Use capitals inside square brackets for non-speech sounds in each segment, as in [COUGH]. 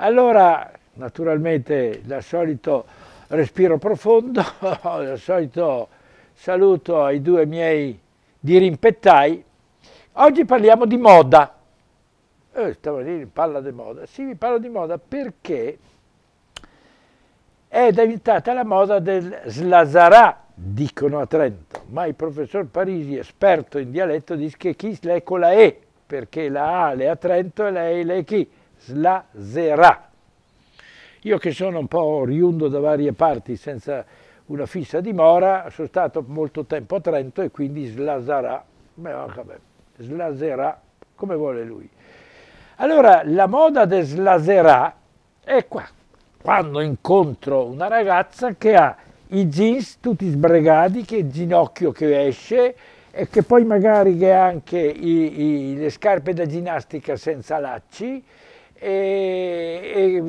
Allora, naturalmente, il solito respiro profondo, il [LAUGHS] solito saluto ai due miei dirimpettai. Oggi parliamo di moda. Eh, stavo dire, parla di moda. Sì, vi parlo di moda perché è diventata la moda del slazarà, dicono a Trento, ma il professor Parisi, esperto in dialetto, dice che chi è con la E, perché la A le a Trento e la E le chi slaserà. Io che sono un po' oriundo da varie parti senza una fissa dimora, sono stato molto tempo a Trento e quindi slaserà, slaserà come vuole lui. Allora la moda del slaserà è qua, quando incontro una ragazza che ha i jeans tutti sbregati, che il ginocchio che esce e che poi magari che ha anche i, i, le scarpe da ginnastica senza lacci e, e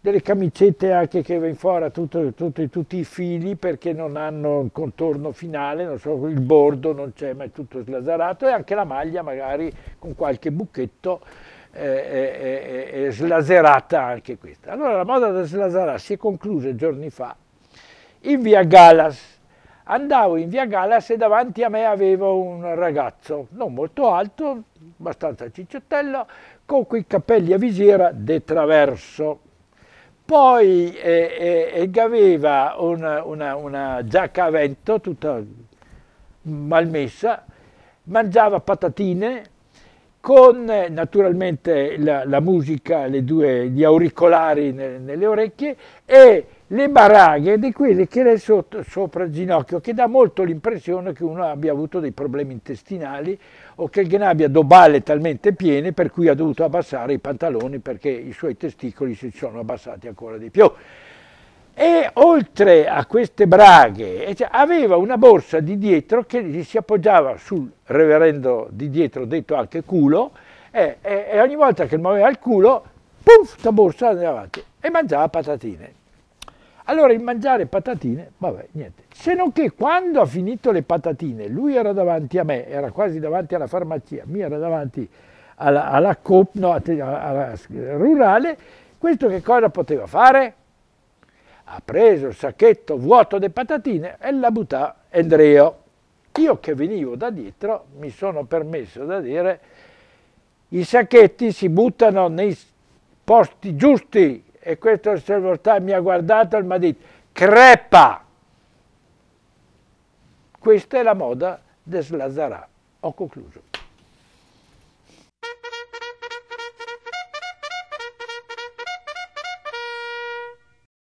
delle camicette anche che vengono in fuori tutto, tutto, tutti i fili perché non hanno il contorno finale, non so, il bordo non c'è ma è tutto slasarato e anche la maglia magari con qualche buchetto è, eh, è, eh, è, eh, è slaserata anche questa. Allora la moda da slasarare si è conclusa giorni fa in via Galas. Andavo in via Galas e davanti a me avevo un ragazzo, non molto alto, abbastanza cicciottello, con quei capelli a visiera de traverso. Poi eh, eh, eh aveva una, una, una giacca a vento tutta malmessa, mangiava patatine, con naturalmente la, la musica, le due, gli auricolari nelle, nelle orecchie e le baraghe di quelle che lei sotto, sopra il ginocchio, che dà molto l'impressione che uno abbia avuto dei problemi intestinali o che ne abbia dobale talmente piene per cui ha dovuto abbassare i pantaloni perché i suoi testicoli si sono abbassati ancora di più. E ho oltre a queste braghe, cioè, aveva una borsa di dietro che gli si appoggiava sul reverendo di dietro, detto anche culo, e, e, e ogni volta che muoveva il culo, puff, la borsa andava avanti e mangiava patatine. Allora il mangiare patatine, vabbè, niente. Se non che quando ha finito le patatine, lui era davanti a me, era quasi davanti alla farmacia, mi era davanti alla, alla, Cop, no, alla, alla rurale, questo che cosa poteva fare? ha preso il sacchetto vuoto di patatine e la buttò Andreo. Io che venivo da dietro mi sono permesso da dire i sacchetti si buttano nei posti giusti e questo servotà mi ha guardato e mi ha detto crepa! Questa è la moda del Slazzarà. Ho concluso.